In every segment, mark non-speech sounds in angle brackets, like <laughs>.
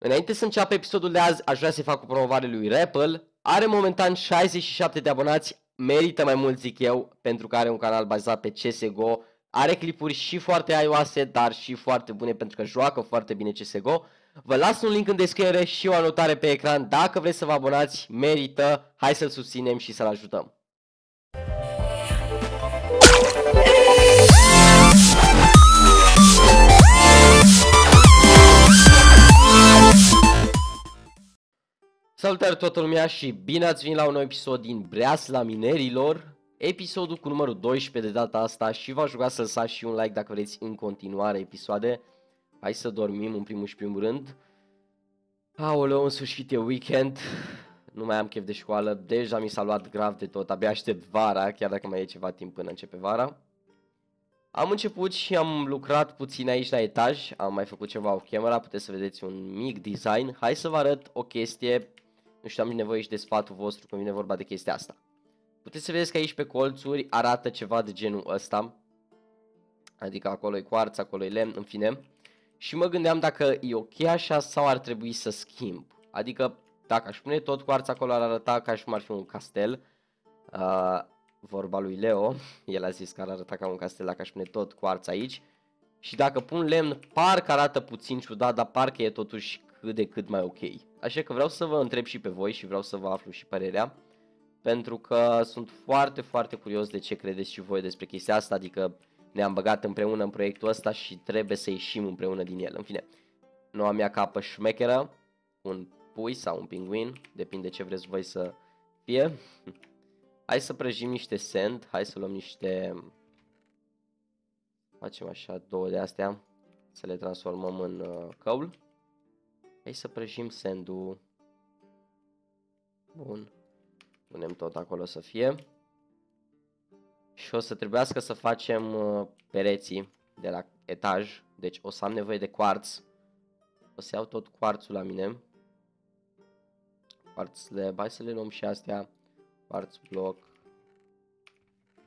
Înainte să înceapă episodul de azi, aș vrea să-i fac o promovare lui Rappel. Are momentan 67 de abonați, merită mai mult zic eu, pentru că are un canal bazat pe CSGO. Are clipuri și foarte aioase, dar și foarte bune pentru că joacă foarte bine CSGO. Vă las un link în descriere și o anotare pe ecran. Dacă vreți să vă abonați, merită. Hai să-l susținem și să-l ajutăm. Salutare toată lumea și bine ați venit la un nou episod din Breasla Minerilor Episodul cu numărul 12 de data asta și v-aș ruga să lăsați și un like dacă vreți în continuare episoade Hai să dormim în primul și primul rând Aoleu, în sfârșit e weekend Nu mai am chef de școală, deja mi s-a luat grav de tot, abia aștept vara, chiar dacă mai e ceva timp până începe vara am început și am lucrat puțin aici la etaj, am mai făcut ceva off camera, puteți să vedeți un mic design. Hai să vă arăt o chestie nu știu, am nevoie și de sfatul vostru când vine vorba de chestia asta. Puteți să vedeți că aici pe colțuri arată ceva de genul ăsta. Adică acolo e cuarț, acolo e lemn, în fine. Și mă gândeam dacă e ok așa sau ar trebui să schimb. Adică dacă aș pune tot cuarț acolo ar arăta ca și cum ar fi un castel. Uh, vorba lui Leo, <laughs> el a zis că ar arăta ca un castel dacă aș pune tot cuarț aici. Și dacă pun lemn, parcă arată puțin ciudat, dar parcă e totuși cât de cât mai ok. Așa că vreau să vă întreb și pe voi și vreau să vă aflu și părerea, pentru că sunt foarte, foarte curios de ce credeți și voi despre chestia asta, adică ne-am băgat împreună în proiectul ăsta și trebuie să ieșim împreună din el. În fine, noua mea capă șmecheră, un pui sau un pinguin, depinde ce vreți voi să fie. Hai să prăjim niște sand, hai să luăm niște... Facem așa două de astea, să le transformăm în uh, căul. Hai să prăjim sendul. Bun. Punem tot acolo să fie. Și o să trebuiască să facem uh, pereții de la etaj. Deci o să am nevoie de quartz. O să iau tot quartzul la mine. Quartz slab. Hai să le luăm și astea. Quartz block.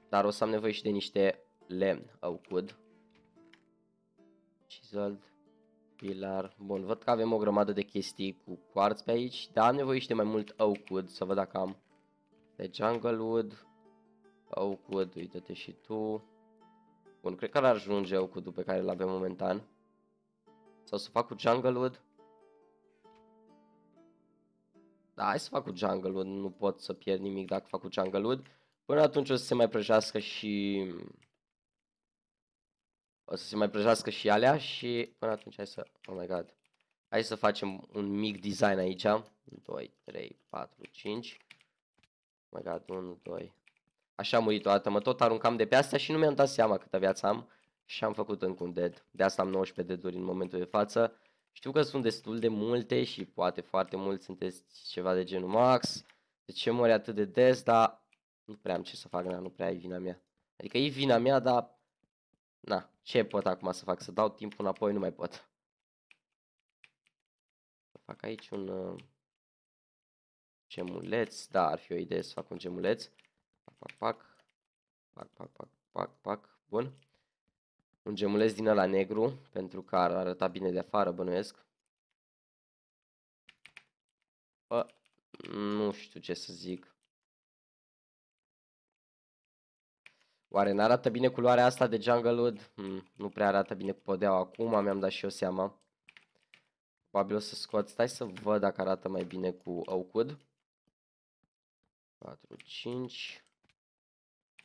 Dar o să am nevoie și de niște lemn. Au oh, Chiseled. Pilar. Bun, văd că avem o grămadă de chestii cu quartz pe aici, dar am nevoie și de mai mult oak wood, să văd dacă am. De jungle wood, oak wood, uite-te și tu. Bun, cred că ar ajunge oak wood pe care îl avem momentan. Sau să fac cu jungle wood. Da, hai să fac cu jungle wood, nu pot să pierd nimic dacă fac cu jungle wood. Până atunci o să se mai prăjească și o să se mai prăjească și alea și până atunci hai să... Oh my god. Hai să facem un mic design aici. 2, 3, 4, 5. Oh my god, 1, 2. Așa am murit o dată, mă tot aruncam de pe astea și nu mi-am dat seama câtă viață am. Și am făcut încă un dead. De asta am 19 dead-uri în momentul de față. Știu că sunt destul de multe și poate foarte mulți sunteți ceva de genul Max. De ce mori atât de des, dar nu prea am ce să fac, na, nu prea e vina mea. Adică e vina mea, dar Na, ce pot acum să fac? Să dau timpul înapoi? Nu mai pot. Să fac aici un uh, gemuleț. Da, ar fi o idee să fac un gemuleț. Pac, pac, pac. Pac, pac, pac, pac, pac. Bun. Un gemuleț din ăla negru, pentru că ar arăta bine de afară, bănuiesc. Bă, nu știu ce să zic. Oare n-arată bine culoarea asta de Jungle Wood? Hmm, nu prea arată bine cu podeaua acum, mi-am dat și eu seama. Probabil o să scot, stai să văd dacă arată mai bine cu Oakwood. 4, 5.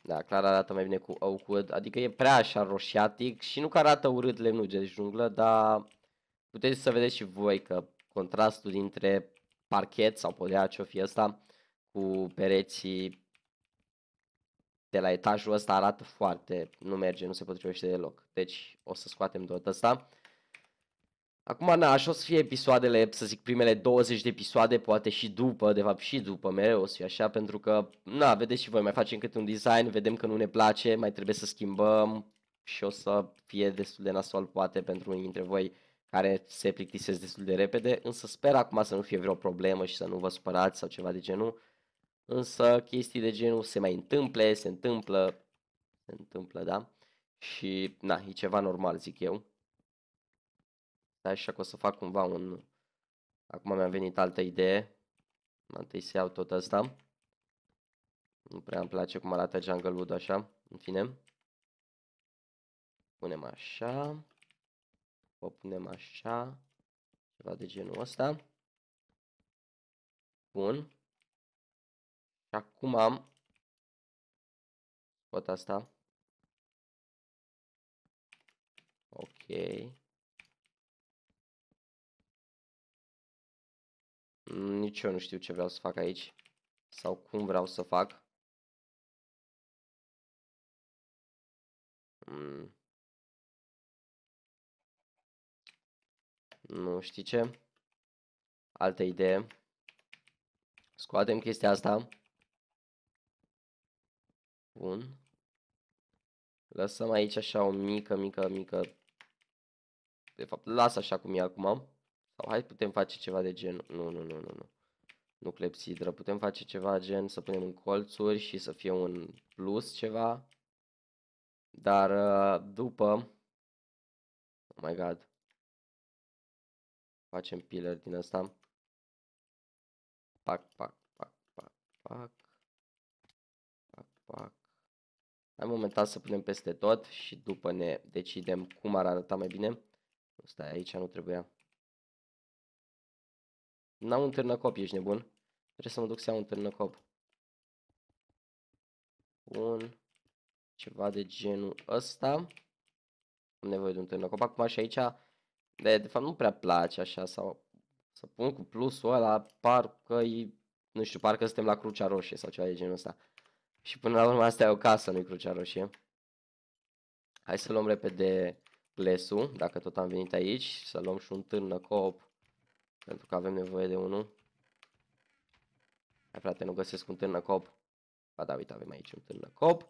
Da, clar arată mai bine cu Oakwood, adică e prea așa roșiatic și nu că arată urât lemnul de junglă, dar puteți să vedeți și voi că contrastul dintre parchet sau podea ce-o fi ăsta cu pereții de la etajul ăsta arată foarte, nu merge, nu se potrivește deloc. Deci o să scoatem tot ăsta. Acum, na, așa o să fie episoadele, să zic, primele 20 de episoade, poate și după, de fapt și după, mereu o să fie așa, pentru că, na, vedeți și voi, mai facem câte un design, vedem că nu ne place, mai trebuie să schimbăm și o să fie destul de nasol, poate, pentru unii dintre voi care se plictisesc destul de repede, însă sper acum să nu fie vreo problemă și să nu vă supărați sau ceva de genul. Însă chestii de genul se mai întâmple, se întâmplă, se întâmplă, da? Și, na, e ceva normal, zic eu. Da, așa că o să fac cumva un... Acum mi-a venit altă idee. Mă întâi să iau tot asta. Nu prea îmi place cum arată Jungle Wood așa, în fine. Punem așa. O punem așa. Ceva de genul ăsta. Bun. Și acum am... pot asta. Ok. Nici eu nu știu ce vreau să fac aici. Sau cum vreau să fac. Mm. Nu știi ce? Altă idee. Scoatem chestia asta. Bun. Lăsăm aici așa o mică, mică, mică... De fapt, las așa cum e acum. Sau hai putem face ceva de gen... Nu, nu, nu, nu, nu. Nu clepsidră. Putem face ceva gen să punem în colțuri și să fie un plus ceva. Dar uh, după... Oh my god. Facem pillar din asta. Pac, pac, pac, pac, pac. Pac, pac. Hai momentan să punem peste tot și după ne decidem cum ar arăta mai bine. Asta stai aici, nu trebuia. N-am un târnăcop, ești nebun? Trebuie să mă duc să iau un târnăcop. Un ceva de genul ăsta. Am nevoie de un târnăcop. Acum și aici, de, de fapt nu prea place așa, sau să pun cu plusul ăla, parcă i nu știu, parcă suntem la Crucea Roșie sau ceva de genul ăsta. Și până la urmă asta e o casă, nu-i Crucea Roșie. Hai să luăm repede plesul, dacă tot am venit aici. Să luăm și un târnă cop, pentru că avem nevoie de unul. Hai frate, nu găsesc un târnă cop. Ba da, uite, avem aici un târnă cop.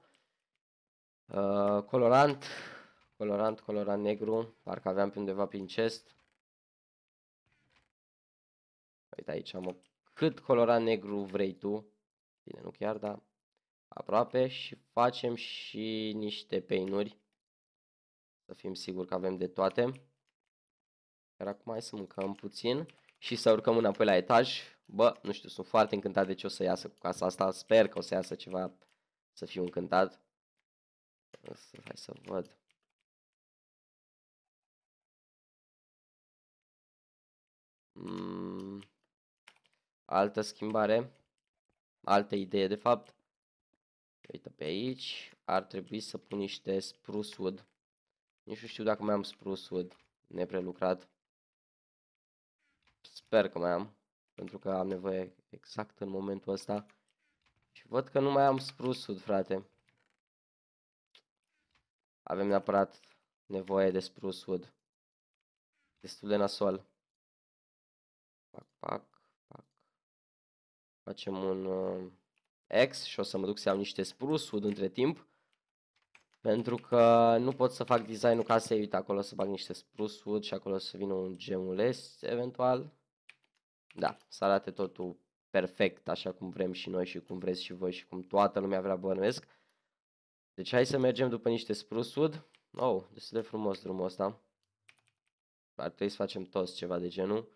Uh, colorant, colorant, colorant negru, parcă aveam pe undeva prin chest. Uite aici am o... Cât colorant negru vrei tu? Bine, nu chiar, dar aproape și facem și niște peinuri. Să fim siguri că avem de toate. Iar acum hai să mâncăm puțin și să urcăm înapoi la etaj. Bă, nu știu, sunt foarte încântat de ce o să iasă cu casa asta. Sper că o să iasă ceva să fiu încântat. Hai să văd. Mm. altă schimbare, altă idee de fapt. Uite pe aici, ar trebui să pun niște spruce wood. Nici nu știu dacă mai am spruce wood neprelucrat. Sper că mai am, pentru că am nevoie exact în momentul ăsta. Și văd că nu mai am spruce wood, frate. Avem neapărat nevoie de spruce wood. Destul de nasol. Pac, pac, pac. Facem un... Uh X și o să mă duc să iau niște spruce între timp. Pentru că nu pot să fac designul casei, evit acolo să bag niște spruce wood și acolo să vină un gemules eventual. Da, să arate totul perfect, așa cum vrem și noi și cum vreți și voi și cum toată lumea vrea bănuiesc. Deci hai să mergem după niște spruce wood. Oh, destul de frumos drumul ăsta. Ar trebui să facem toți ceva de genul.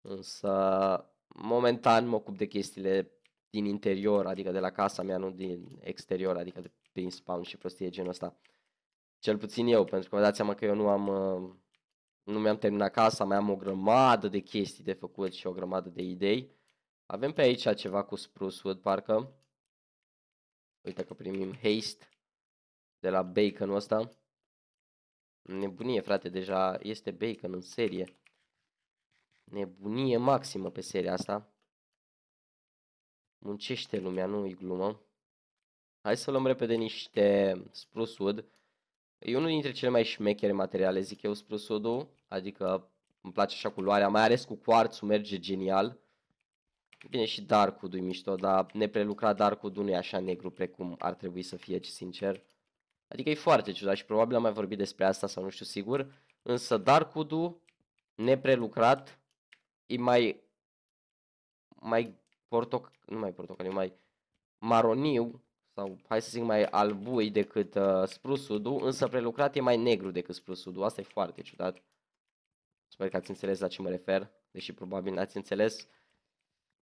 Însă, momentan mă ocup de chestiile din interior, adică de la casa mea, nu din exterior, adică de, prin spawn și prostie genul ăsta. Cel puțin eu, pentru că vă dați seama că eu nu am... Uh, nu mi-am terminat casa, mai am o grămadă de chestii de făcut și o grămadă de idei. Avem pe aici ceva cu wood, parcă. Uite că primim haste de la baconul ăsta. Nebunie, frate, deja este bacon în serie. Nebunie maximă pe seria asta. Muncește lumea, nu-i glumă. Hai să luăm repede niște wood. E unul dintre cele mai șmechere materiale, zic eu, wood-ul. Adică îmi place așa culoarea, mai ales cu quarțul merge genial. Bine, și wood-ul e mișto, dar neprelucrat wood-ul nu e așa negru precum ar trebui să fie, ci sincer. Adică e foarte ciudat și probabil am mai vorbit despre asta sau nu știu sigur. Însă wood ul neprelucrat e mai, mai portoc, nu mai portocaliu, adică mai maroniu sau hai să zic mai albui decât uh, sprusudul, însă prelucrat e mai negru decât sprusudul. Asta e foarte ciudat. Sper că ați înțeles la ce mă refer, deși probabil n-ați înțeles.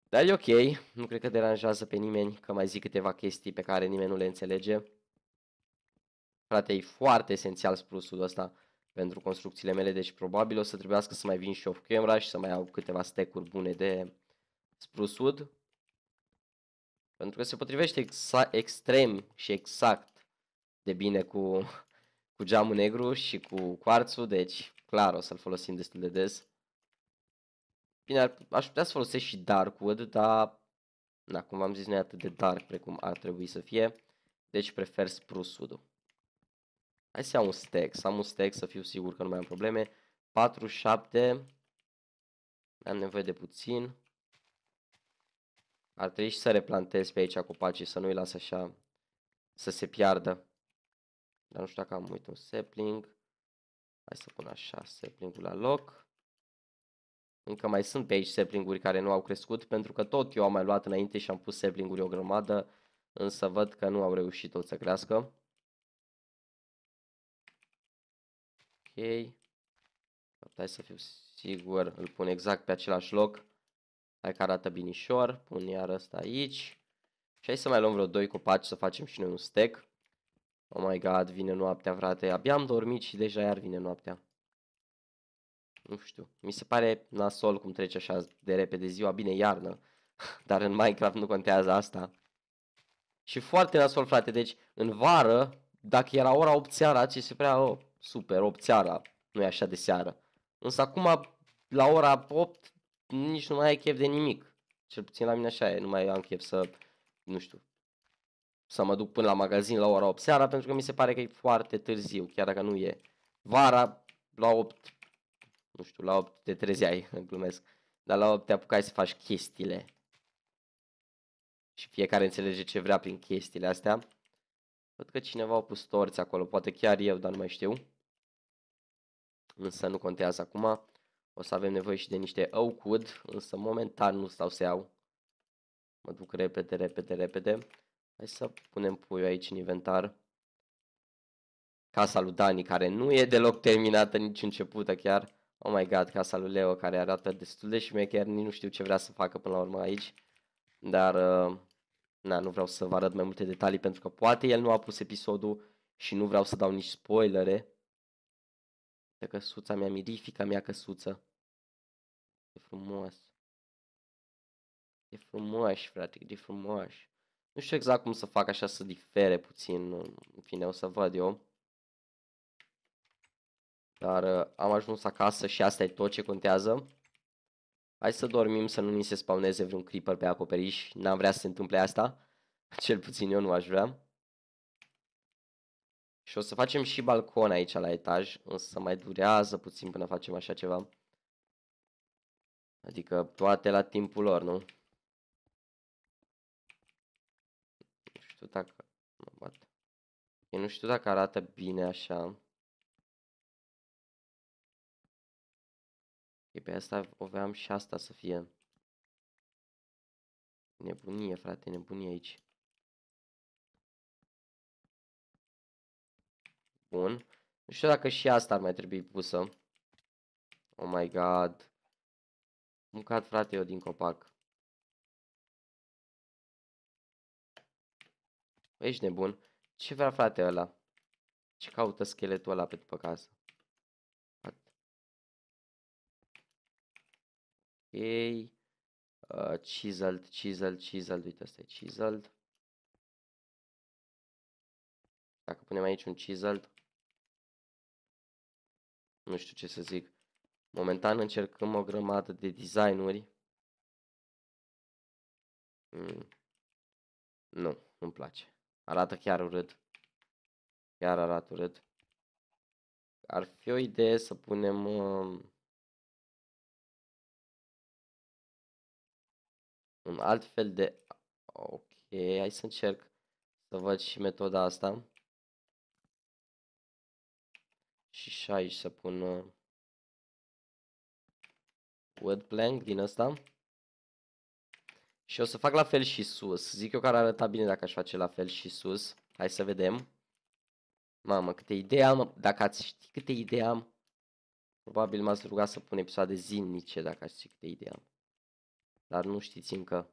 Dar e ok, nu cred că deranjează pe nimeni că mai zic câteva chestii pe care nimeni nu le înțelege. Frate, e foarte esențial sprusul ăsta pentru construcțiile mele, deci probabil o să trebuiască să mai vin și off camera și să mai au câteva stack-uri bune de spre sud, pentru că se potrivește exa- extrem și exact de bine cu, <laughs> cu geamul negru și cu cuarțul, deci clar o să-l folosim destul de des. Bine, ar, aș putea să folosesc și Darkwood, dar, na, cum v-am zis, nu e atât de dark precum ar trebui să fie, deci prefer sprusudul. Hai să iau un stack, să am un stack să fiu sigur că nu mai am probleme. 7, am nevoie de puțin. Ar trebui și să replantez pe aici copacii, să nu-i las așa să se piardă. Dar nu știu dacă am uit un sapling. Hai să pun așa saplingul la loc. Încă mai sunt pe aici saplinguri care nu au crescut, pentru că tot eu am mai luat înainte și am pus saplinguri o grămadă, însă văd că nu au reușit tot să crească. Ok. Hai să fiu sigur, îl pun exact pe același loc. Hai că arată binișor, pun iar asta aici. Și hai să mai luăm vreo 2 copaci să facem și noi un stack. Oh my god, vine noaptea, frate. Abia am dormit și deja iar vine noaptea. Nu știu, mi se pare nasol cum trece așa de repede ziua, bine iarnă, <laughs> dar în Minecraft nu contează asta. Și foarte nasol, frate, deci în vară, dacă era ora 8 seara, ce se prea, oh, super, 8 seara, nu e așa de seară. Însă acum, la ora 8, nici nu mai ai chef de nimic. Cel puțin la mine așa e, nu mai am chef să, nu știu, să mă duc până la magazin la ora 8 seara pentru că mi se pare că e foarte târziu, chiar dacă nu e. Vara, la 8, nu știu, la 8 te trezeai, <laughs> glumesc, dar la 8 te apucai să faci chestiile. Și fiecare înțelege ce vrea prin chestiile astea. Văd că cineva a pus torți acolo, poate chiar eu, dar nu mai știu. Însă nu contează acum. O să avem nevoie și de niște oak wood, însă momentan nu stau să iau. Mă duc repede, repede, repede. Hai să punem puiul aici în inventar. Casa lui Dani, care nu e deloc terminată, nici începută chiar. Oh my god, casa lui Leo, care arată destul de șmecher, nici nu știu ce vrea să facă până la urmă aici. Dar, uh, na, nu vreau să vă arăt mai multe detalii, pentru că poate el nu a pus episodul și nu vreau să dau nici spoilere. Uite căsuța mea, mirifica mea căsuță. E frumos. E frumos, frate, e frumos. Nu știu exact cum să fac așa să difere puțin, în fine, o să văd eu. Dar uh, am ajuns acasă și asta e tot ce contează. Hai să dormim să nu ni se spawneze vreun creeper pe acoperiș. N-am vrea să se întâmple asta. <laughs> Cel puțin eu nu aș vrea. Și o să facem și balcon aici la etaj, însă mai durează puțin până facem așa ceva. Adică toate la timpul lor, nu? Nu știu dacă... Mă Eu nu știu dacă arată bine așa. E pe asta o veam și asta să fie. Nebunie, frate, nebunie aici. Bun. Nu știu dacă și asta ar mai trebui pusă. Oh my god. Cum cad frate eu din copac. Bă, ești nebun. Ce vrea frate ăla? Ce caută scheletul ăla pe după casă? Ok. Uh, chiseled, chiseled, chiseled. Uite, asta e chiseled. Dacă punem aici un chiseled nu știu ce să zic. Momentan încercăm o grămadă de designuri. Mm. Nu, nu-mi place. Arată chiar urât. Chiar arată urât. Ar fi o idee să punem... Uh, un alt fel de... Ok, hai să încerc să văd și metoda asta. și și aici să pun uh, wood plank din asta. Și o să fac la fel și sus. Zic eu că ar arăta bine dacă aș face la fel și sus. Hai să vedem. Mamă, câte idei am. Dacă ați ști câte idei am. Probabil m-ați rugat să pun episoade zilnice dacă ați ști câte idei am. Dar nu știți încă.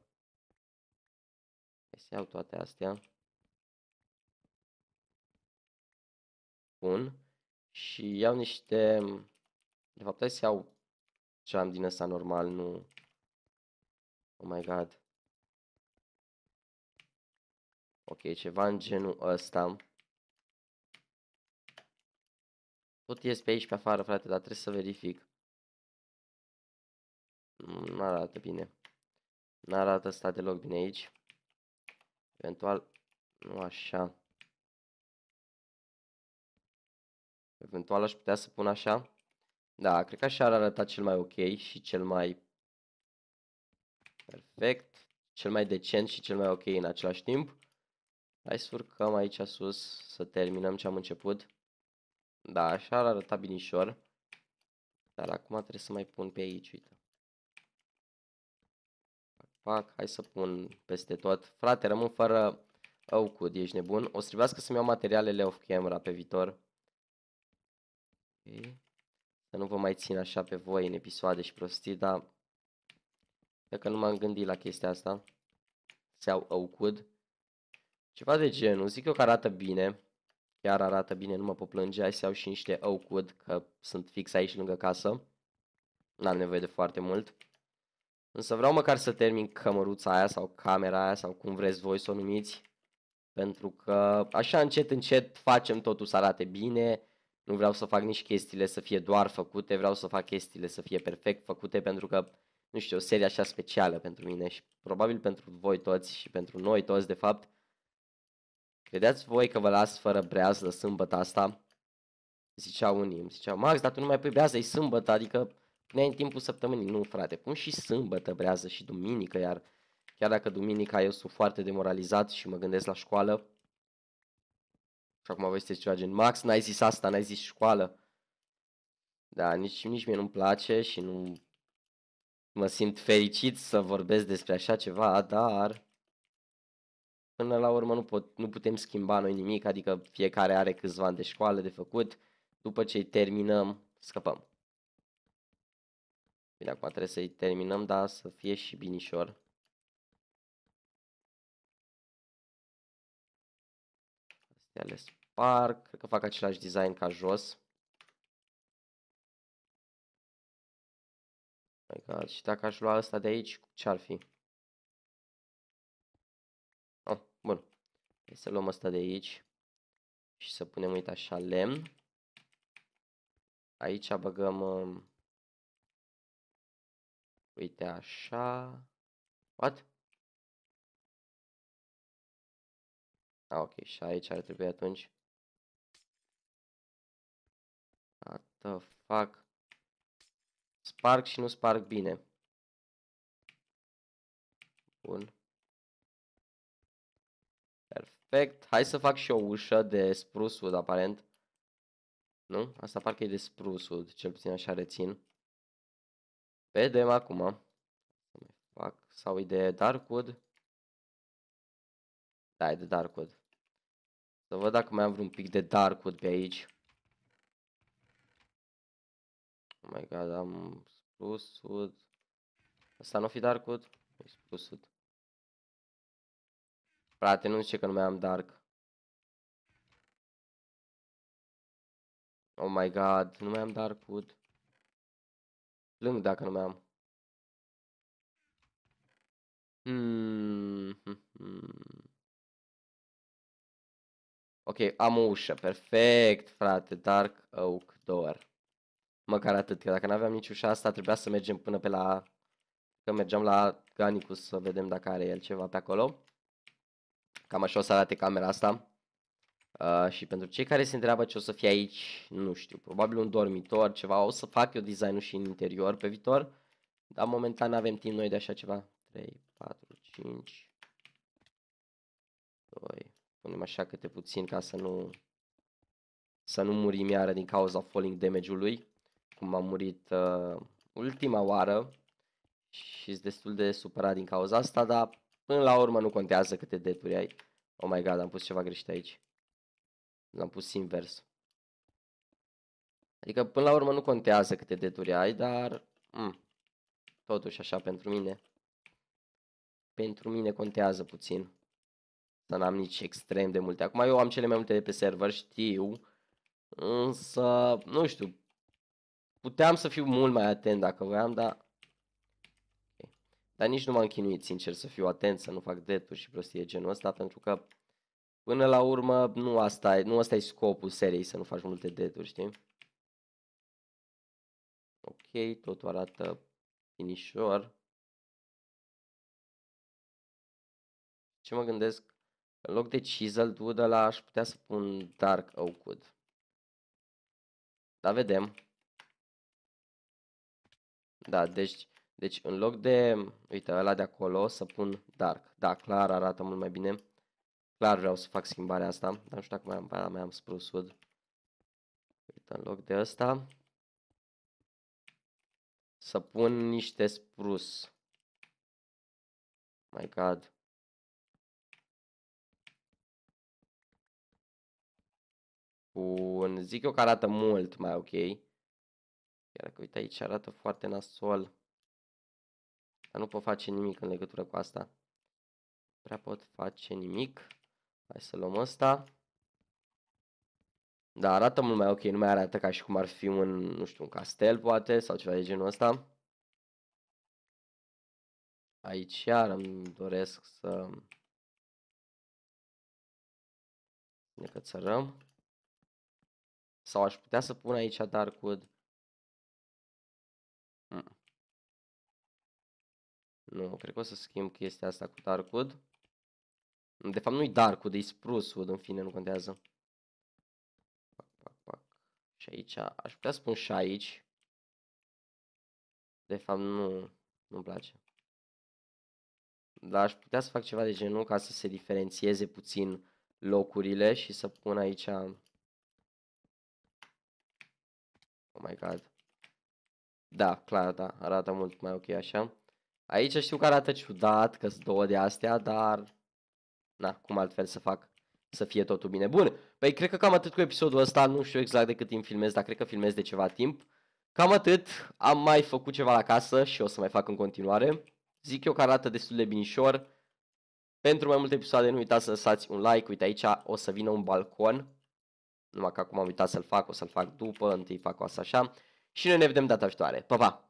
Hai să iau toate astea. Bun și iau niște... De fapt, hai să iau ce am din ăsta normal, nu... Oh my god. Ok, ceva în genul ăsta. Tot ies pe aici pe afară, frate, dar trebuie să verific. Nu arată bine. Nu arată asta deloc bine aici. Eventual, nu așa. Eventual aș putea să pun așa. Da, cred că așa ar arăta cel mai ok și cel mai perfect, cel mai decent și cel mai ok în același timp. Hai să urcăm aici sus să terminăm ce am început. Da, așa ar arăta binișor. Dar acum trebuie să mai pun pe aici, uite. Pac, pac, hai să pun peste tot. Frate, rămân fără cu ești nebun. O să trebuiască să-mi iau materialele off-camera pe viitor. Să nu vă mai țin așa pe voi în episoade și prostii, dar... Dacă nu m-am gândit la chestia asta. Sau Oakwood. Ceva de genul. Zic eu că arată bine. Chiar arată bine, nu mă pot plânge. Hai să iau și niște Oakwood, că sunt fix aici lângă casă. N-am nevoie de foarte mult. Însă vreau măcar să termin cămăruța aia sau camera aia sau cum vreți voi să o numiți. Pentru că așa încet încet facem totul să arate bine. Nu vreau să fac nici chestiile să fie doar făcute, vreau să fac chestiile să fie perfect făcute pentru că, nu știu, o serie așa specială pentru mine și probabil pentru voi toți și pentru noi toți, de fapt. Credeți voi că vă las fără brează sâmbătă asta? Zicea unii, îmi zicea, Max, dar tu nu mai pui brează, e sâmbătă, adică ne în timpul săptămânii. Nu, frate, pun și sâmbătă brează și duminică, iar chiar dacă duminica eu sunt foarte demoralizat și mă gândesc la școală, și acum voi sunteți ceva gen, Max, n-ai zis asta, n-ai zis școală. Da, nici, nici mie nu-mi place și nu mă simt fericit să vorbesc despre așa ceva, dar până la urmă nu, pot, nu putem schimba noi nimic, adică fiecare are câțiva ani de școală de făcut, după ce îi terminăm, scăpăm. Bine, acum trebuie să-i terminăm, dar să fie și binișor. Astea le parc, cred că fac același design ca jos. My God. Și dacă aș lua asta de aici, ce ar fi? Oh, bun. Hai să luăm asta de aici și să punem, uite așa, lemn. Aici băgăm, um, uite așa, what? Ah, ok, și aici ar trebui atunci the fuck? Sparg și nu sparg bine. Bun. Perfect. Hai să fac și o ușă de sprusud, aparent. Nu? Asta parcă e de sprusud, cel puțin așa rețin. Vedem acum. Fac. Sau e de Darkwood. Da, e de Darkwood. Să văd dacă mai am vreun pic de Darkwood pe aici. mai oh my god, am splusud. Asta nu fi Darkwood? Spus splusud. Frate, nu zice că nu mai am Dark. Oh my god, nu mai am Darkwood. Plâng dacă nu mai am. Hmm. Ok, am o ușă, perfect, frate, Dark Oak Door. Măcar atât, că dacă nu aveam nici ușa asta trebuia să mergem până pe la... Că mergeam la Ganicus să vedem dacă are el ceva pe acolo. Cam așa o să arate camera asta. Uh, și pentru cei care se întreabă ce o să fie aici, nu știu, probabil un dormitor, ceva, o să fac eu designul și în interior pe viitor, dar momentan avem timp noi de așa ceva. 3, 4, 5, 2, punem așa câte puțin ca să nu, să nu murim iară din cauza falling damage-ului cum am murit uh, ultima oară și sunt destul de supărat din cauza asta, dar până la urmă nu contează câte deturi ai. Oh my god, am pus ceva greșit aici. L-am pus invers. Adică până la urmă nu contează câte deturi ai, dar mm, totuși așa pentru mine. Pentru mine contează puțin. să n-am nici extrem de multe. Acum eu am cele mai multe de pe server, știu. Însă, nu știu, Puteam să fiu mult mai atent dacă voiam, dar... Dar nici nu m-am chinuit, sincer, să fiu atent, să nu fac deturi și prostie genul ăsta, pentru că până la urmă nu asta e, nu asta e scopul seriei, să nu faci multe deturi, știi? Ok, totul arată finișor. Ce mă gândesc? În loc de chisel wood ăla aș putea să pun dark oak wood. Da, vedem. Da, deci, deci în loc de, uite, ăla de acolo, să pun dark. Da, clar arată mult mai bine. Clar vreau să fac schimbarea asta, dar nu știu dacă mai am, mai am, mai wood. Uite, în loc de ăsta, să pun niște sprus. My god. Bun, zic eu că arată mult mai ok. Chiar că uite aici arată foarte nasol. Dar nu pot face nimic în legătură cu asta. Prea pot face nimic. Hai să luăm ăsta. Da, arată mult mai ok, nu mai arată ca și cum ar fi un, nu știu, un castel poate sau ceva de genul ăsta. Aici iar îmi doresc să ne cățărăm. Sau aș putea să pun aici Darkwood Nu, cred că o să schimb chestia asta cu Darkwood. De fapt nu-i Darkwood, e Sprucewood, în fine, nu contează. Pac, pac, pac. Și aici, aș putea spun și aici. De fapt nu, nu-mi place. Dar aș putea să fac ceva de genul ca să se diferențieze puțin locurile și să pun aici... Oh my god. Da, clar, da, arată mult mai ok așa. Aici știu că arată ciudat, că sunt două de astea, dar... Na, cum altfel să fac să fie totul bine. Bun, păi cred că cam atât cu episodul ăsta, nu știu exact de cât timp filmez, dar cred că filmez de ceva timp. Cam atât, am mai făcut ceva la casă și o să mai fac în continuare. Zic eu că arată destul de binișor. Pentru mai multe episoade nu uitați să lăsați un like, uite aici o să vină un balcon. Numai că acum am uitat să-l fac, o să-l fac după, întâi fac o asta așa. Și noi ne vedem data viitoare. Pa, pa!